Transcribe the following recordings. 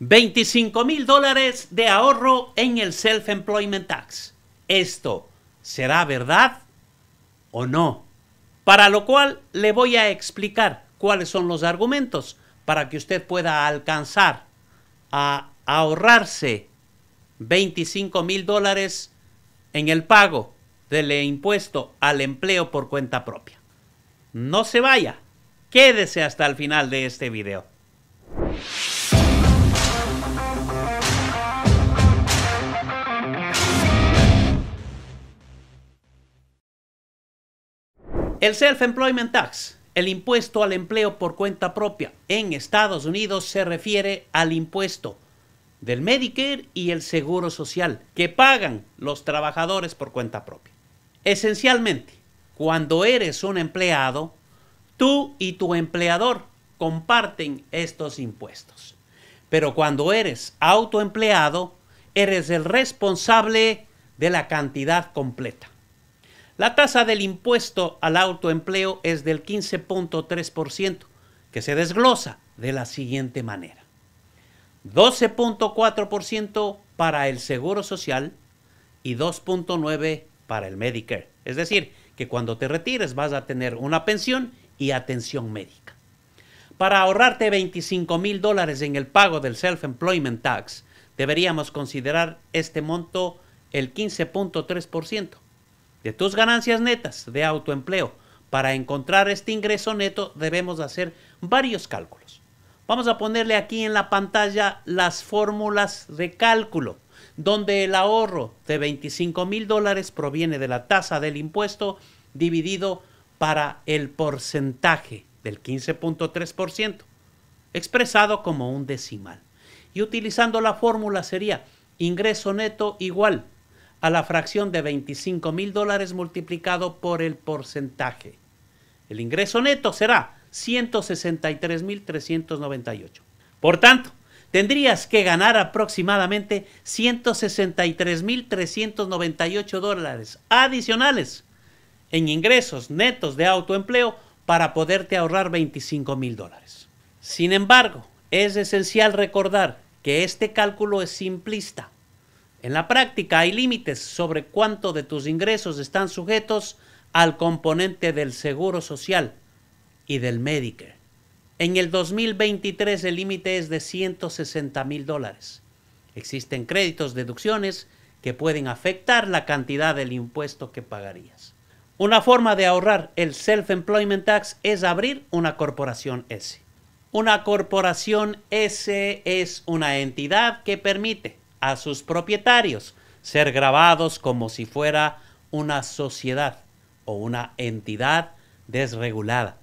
25 mil dólares de ahorro en el Self-Employment Tax. ¿Esto será verdad o no? Para lo cual le voy a explicar cuáles son los argumentos para que usted pueda alcanzar a ahorrarse 25 mil dólares en el pago del impuesto al empleo por cuenta propia. No se vaya, quédese hasta el final de este video. El Self-Employment Tax, el impuesto al empleo por cuenta propia, en Estados Unidos se refiere al impuesto del Medicare y el Seguro Social que pagan los trabajadores por cuenta propia. Esencialmente, cuando eres un empleado, tú y tu empleador comparten estos impuestos. Pero cuando eres autoempleado, eres el responsable de la cantidad completa. La tasa del impuesto al autoempleo es del 15.3%, que se desglosa de la siguiente manera. 12.4% para el Seguro Social y 2.9% para el Medicare. Es decir, que cuando te retires vas a tener una pensión y atención médica. Para ahorrarte 25 mil dólares en el pago del Self-Employment Tax, deberíamos considerar este monto el 15.3% de tus ganancias netas de autoempleo. Para encontrar este ingreso neto debemos hacer varios cálculos. Vamos a ponerle aquí en la pantalla las fórmulas de cálculo, donde el ahorro de 25 mil dólares proviene de la tasa del impuesto dividido para el porcentaje del 15.3%, expresado como un decimal. Y utilizando la fórmula sería ingreso neto igual a la fracción de 25 mil dólares multiplicado por el porcentaje. El ingreso neto será 163.398. Por tanto, tendrías que ganar aproximadamente 163.398 dólares adicionales en ingresos netos de autoempleo para poderte ahorrar 25 mil dólares. Sin embargo, es esencial recordar que este cálculo es simplista en la práctica hay límites sobre cuánto de tus ingresos están sujetos al componente del Seguro Social y del Medicare. En el 2023 el límite es de 160 mil dólares. Existen créditos, deducciones que pueden afectar la cantidad del impuesto que pagarías. Una forma de ahorrar el Self-Employment Tax es abrir una corporación S. Una corporación S es una entidad que permite a sus propietarios, ser grabados como si fuera una sociedad o una entidad desregulada,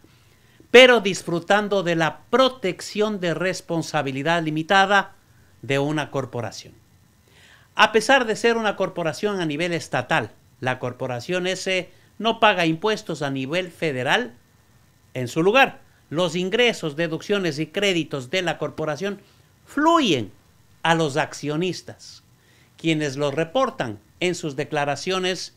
pero disfrutando de la protección de responsabilidad limitada de una corporación. A pesar de ser una corporación a nivel estatal, la corporación S no paga impuestos a nivel federal. En su lugar, los ingresos, deducciones y créditos de la corporación fluyen a los accionistas, quienes los reportan en sus declaraciones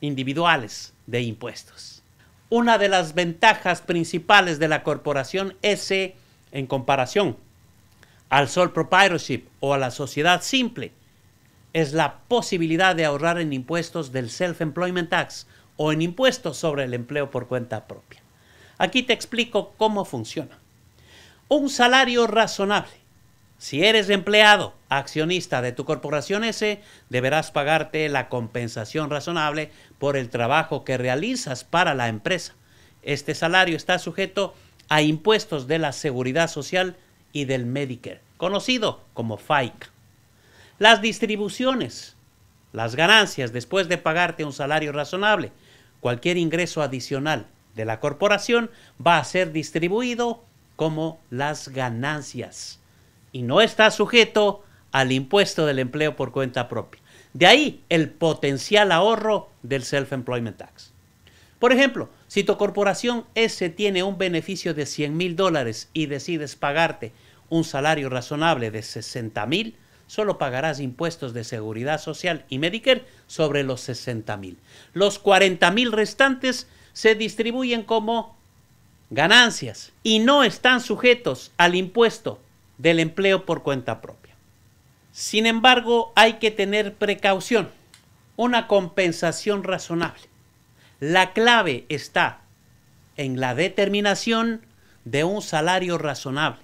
individuales de impuestos. Una de las ventajas principales de la corporación S en comparación al sole proprietorship o a la sociedad simple es la posibilidad de ahorrar en impuestos del self-employment tax o en impuestos sobre el empleo por cuenta propia. Aquí te explico cómo funciona. Un salario razonable si eres empleado, accionista de tu corporación S, deberás pagarte la compensación razonable por el trabajo que realizas para la empresa. Este salario está sujeto a impuestos de la Seguridad Social y del Medicare, conocido como FICA. Las distribuciones, las ganancias después de pagarte un salario razonable, cualquier ingreso adicional de la corporación va a ser distribuido como las ganancias y no está sujeto al impuesto del empleo por cuenta propia. De ahí el potencial ahorro del Self-Employment Tax. Por ejemplo, si tu corporación S tiene un beneficio de 100 mil dólares y decides pagarte un salario razonable de 60 mil, solo pagarás impuestos de seguridad social y Medicare sobre los 60 mil. Los 40 mil restantes se distribuyen como ganancias y no están sujetos al impuesto del empleo por cuenta propia. Sin embargo, hay que tener precaución, una compensación razonable. La clave está en la determinación de un salario razonable.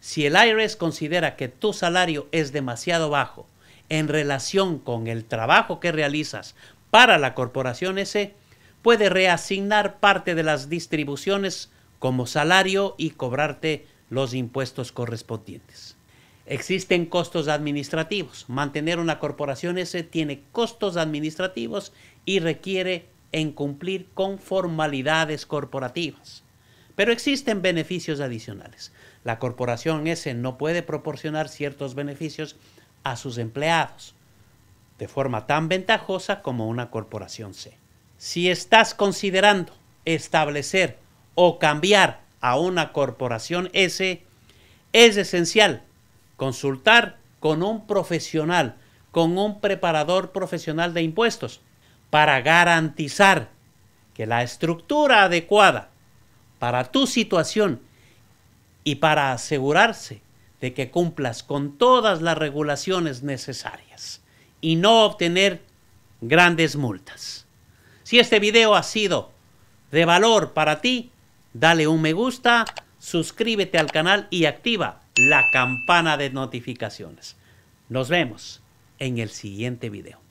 Si el IRS considera que tu salario es demasiado bajo en relación con el trabajo que realizas para la corporación S, puede reasignar parte de las distribuciones como salario y cobrarte los impuestos correspondientes. Existen costos administrativos. Mantener una corporación S tiene costos administrativos y requiere en cumplir con formalidades corporativas. Pero existen beneficios adicionales. La corporación S no puede proporcionar ciertos beneficios a sus empleados de forma tan ventajosa como una corporación C. Si estás considerando establecer o cambiar a una corporación S, es esencial consultar con un profesional, con un preparador profesional de impuestos, para garantizar que la estructura adecuada para tu situación y para asegurarse de que cumplas con todas las regulaciones necesarias y no obtener grandes multas. Si este video ha sido de valor para ti, dale un me gusta, suscríbete al canal y activa la campana de notificaciones. Nos vemos en el siguiente video.